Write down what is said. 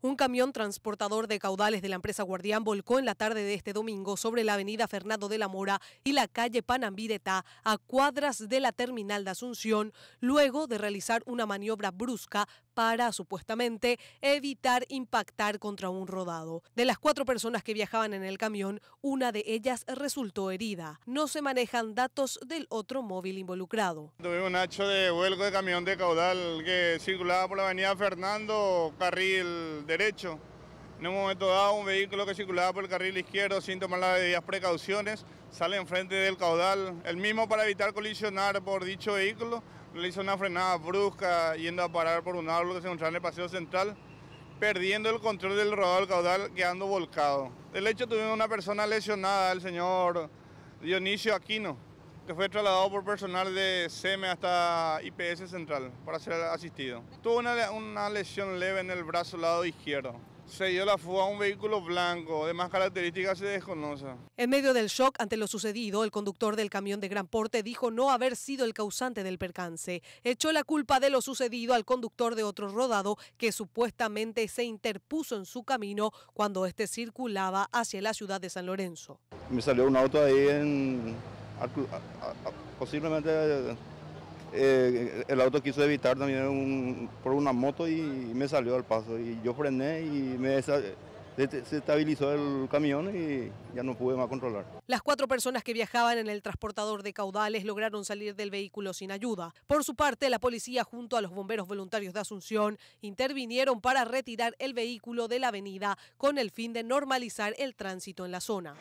Un camión transportador de caudales de la empresa Guardián volcó en la tarde de este domingo sobre la avenida Fernando de la Mora y la calle Panambireta a cuadras de la terminal de Asunción, luego de realizar una maniobra brusca para, supuestamente, evitar impactar contra un rodado. De las cuatro personas que viajaban en el camión, una de ellas resultó herida. No se manejan datos del otro móvil involucrado. Tuve un de vuelco de camión de caudal que circulaba por la avenida Fernando, carril derecho. En un momento dado, un vehículo que circulaba por el carril izquierdo sin tomar las debidas precauciones sale enfrente del caudal. El mismo para evitar colisionar por dicho vehículo realiza una frenada brusca yendo a parar por un árbol que se encontraba en el paseo central, perdiendo el control del rodado del caudal quedando volcado. El hecho tuvimos una persona lesionada, el señor Dionisio Aquino que fue trasladado por personal de SEME hasta IPS Central para ser asistido. Tuvo una, lesión leve en el brazo lado izquierdo. Se dio la fuga a un vehículo blanco, de más características se desconoce. En medio del shock ante lo sucedido, el conductor del camión de gran porte dijo no haber sido el causante del percance. Echó la culpa de lo sucedido al conductor de otro rodado que supuestamente se interpuso en su camino cuando este circulaba hacia la ciudad de San Lorenzo. Me salió un auto ahí en posiblemente eh, el auto quiso evitar también por una moto y me salió al paso. Y yo frené y me se estabilizó el camión y ya no pude más controlar. Las cuatro personas que viajaban en el transportador de caudales lograron salir del vehículo sin ayuda. Por su parte, la policía junto a los bomberos voluntarios de Asunción intervinieron para retirar el vehículo de la avenida con el fin de normalizar el tránsito en la zona.